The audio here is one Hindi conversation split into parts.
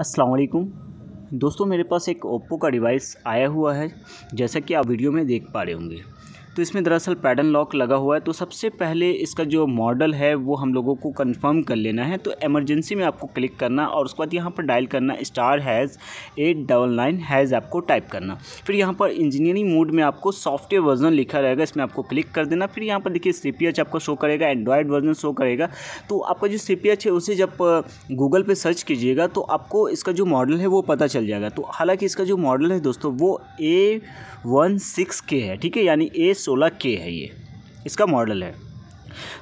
असलकुम दोस्तों मेरे पास एक ओप्पो का डिवाइस आया हुआ है जैसा कि आप वीडियो में देख पा रहे होंगे तो इसमें दरअसल पैडन लॉक लगा हुआ है तो सबसे पहले इसका जो मॉडल है वो हम लोगों को कंफर्म कर लेना है तो एमरजेंसी में आपको क्लिक करना और उसके बाद यहाँ पर डायल करना star hash eight double nine hash आपको टाइप करना फिर यहाँ पर इंजीनियरिंग मोड में आपको सॉफ्टवेयर वर्जन लिखा रहेगा इसमें आपको क्लिक कर देना फिर यहाँ पर देखिए सी आपको शो करेगा एंड्रॉयड वर्जन शो करेगा तो आपका जो सी है उसे जब गूगल पर सर्च कीजिएगा तो आपको इसका जो मॉडल है वो पता चल जाएगा तो हालाँकि इसका जो मॉडल है दोस्तों वो ए वन सिक्स के है ठीक है यानी ए सोलह के है ये इसका मॉडल है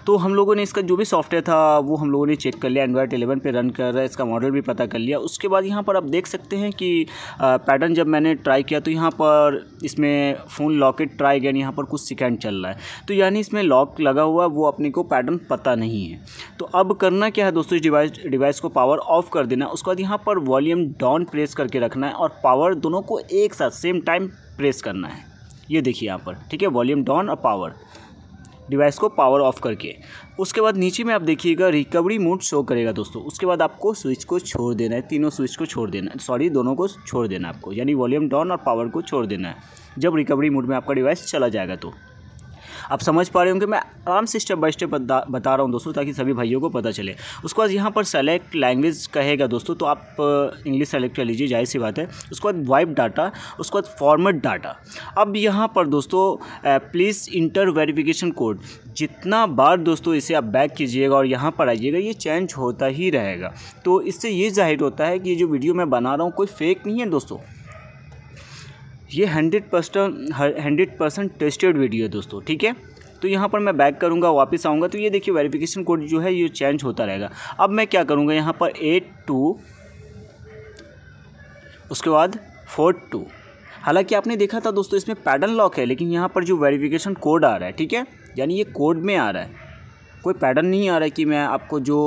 तो हम लोगों ने इसका जो भी सॉफ्टवेयर था वो हम लोगों ने चेक कर लिया एंड्रॉयड एलेवन पे रन कर रहा है इसका मॉडल भी पता कर लिया उसके बाद यहाँ पर आप देख सकते हैं कि पैटर्न जब मैंने ट्राई किया तो यहाँ पर इसमें फ़ोन लॉकेट ट्राई अगेन यहाँ पर कुछ सेकेंड चल रहा है तो यानी इसमें लॉक लगा हुआ वो अपने को पैटर्न पता नहीं है तो अब करना क्या है दोस्तों इस डिवाइस डिवाइस को पावर ऑफ कर देना उसके बाद यहाँ पर वॉल्यूम डाउन प्रेस करके रखना है और पावर दोनों को एक साथ सेम टाइम प्रेस करना है ये देखिए यहाँ पर ठीक है वॉल्यूम डाउन और पावर डिवाइस को पावर ऑफ करके उसके बाद नीचे में आप देखिएगा रिकवरी मोड शो करेगा दोस्तों उसके बाद आपको स्विच को छोड़ देना है तीनों स्विच को छोड़ देना है सॉरी दोनों को छोड़ देना है आपको यानी वॉल्यूम डाउन और पावर को छोड़ देना है जब रिकवरी मोड में आपका डिवाइस चला जाएगा तो आप समझ पा रहे होंगे मैं आराम से स्टेप बाय स्टेप बता रहा हूँ दोस्तों ताकि सभी भाइयों को पता चले उसके बाद यहाँ पर सेलेक्ट लैंग्वेज कहेगा दोस्तों तो आप इंग्लिश सेलेक्ट कर लीजिए जाहिर सी बात है उसके बाद वाइप डाटा उसके बाद फॉर्मेट डाटा अब यहाँ पर दोस्तों प्लीज़ इंटर वेरिफिकेशन कोड जितना बार दोस्तों इसे आप बैक कीजिएगा और यहाँ पर आइएगा ये चेंज होता ही रहेगा तो इससे ये जाहिर होता है कि ये जो वीडियो मैं बना रहा हूँ कोई फेक नहीं है दोस्तों ये hundred percent hundred percent tested video है दोस्तों ठीक है तो यहाँ पर मैं बैक करूँगा वापस आऊँगा तो ये देखिए वेरिफिकेशन कोड जो है ये चेंज होता रहेगा अब मैं क्या करूँगा यहाँ पर एट टू उसके बाद फोर टू हालांकि आपने देखा था दोस्तों इसमें पैडल लॉक है लेकिन यहाँ पर जो वेरिफिकेशन कोड आ रहा है ठीक है यानी ये कोड में आ रहा है कोई पैटर्न नहीं आ रहा है कि मैं आपको जो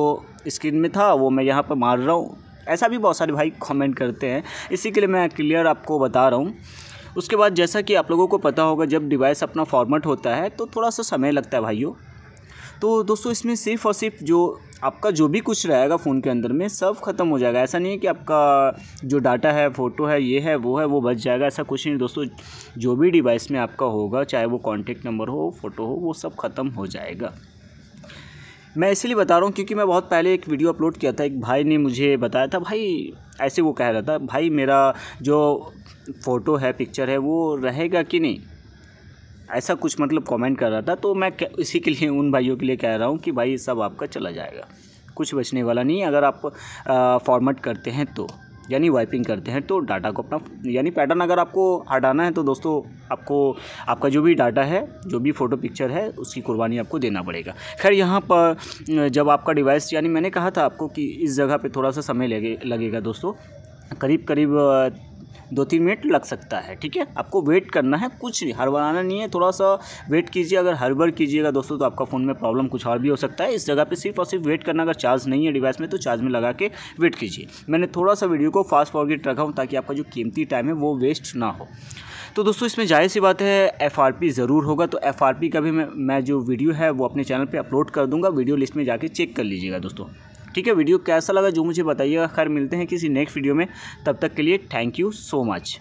स्क्रीन में था वो मैं यहाँ पर मार रहा हूँ ऐसा भी बहुत सारे भाई कमेंट करते हैं इसी के लिए मैं क्लियर आपको बता रहा हूँ उसके बाद जैसा कि आप लोगों को पता होगा जब डिवाइस अपना फॉर्मेट होता है तो थोड़ा सा समय लगता है भाइयों तो दोस्तों इसमें सिर्फ और सिर्फ जो आपका जो भी कुछ रहेगा फ़ोन के अंदर में सब ख़त्म हो जाएगा ऐसा नहीं है कि आपका जो डाटा है फ़ोटो है ये है वो है वो बच जाएगा ऐसा कुछ नहीं दोस्तों जो भी डिवाइस में आपका होगा चाहे वो कॉन्टेक्ट नंबर हो फ़ोटो हो वो सब ख़त्म हो जाएगा मैं इसीलिए बता रहा हूँ क्योंकि मैं बहुत पहले एक वीडियो अपलोड किया था एक भाई ने मुझे बताया था भाई ऐसे वो कह रहा था भाई मेरा जो फ़ोटो है पिक्चर है वो रहेगा कि नहीं ऐसा कुछ मतलब कमेंट कर रहा था तो मैं इसी के लिए उन भाइयों के लिए कह रहा हूँ कि भाई सब आपका चला जाएगा कुछ बचने वाला नहीं अगर आप फॉर्मेट करते हैं तो यानी वाइपिंग करते हैं तो डाटा को अपना यानी पैटर्न अगर आपको हटाना है तो दोस्तों आपको आपका जो भी डाटा है जो भी फ़ोटो पिक्चर है उसकी कुर्बानी आपको देना पड़ेगा खैर यहाँ पर जब आपका डिवाइस यानी मैंने कहा था आपको कि इस जगह पे थोड़ा सा समय लगे लगेगा दोस्तों करीब करीब दो तीन मिनट लग सकता है ठीक है आपको वेट करना है कुछ भी हड़बड़ाना नहीं है थोड़ा सा वेट कीजिए अगर हड़बड़ कीजिएगा दोस्तों तो आपका फ़ोन में प्रॉब्लम कुछ और भी हो सकता है इस जगह पे सिर्फ और सिर्फ वेट करना अगर चार्ज नहीं है डिवाइस में तो चार्ज में लगा के वेट कीजिए मैंने थोड़ा सा वीडियो को फास्ट फॉरवर्ड रखा हूँ ताकि आपका जो कीमती टाइम है वो वेस्ट ना हो तो दोस्तों इसमें जाहिर सी बात है एफ ज़रूर होगा तो एफ का भी मैं, मैं जो वीडियो है वो अपने चैनल पर अपलोड कर दूँगा वीडियो लिस्ट में जाकर चेक कर लीजिएगा दोस्तों ठीक है वीडियो कैसा लगा जो मुझे बताइएगा खैर मिलते हैं किसी नेक्स्ट वीडियो में तब तक के लिए थैंक यू सो मच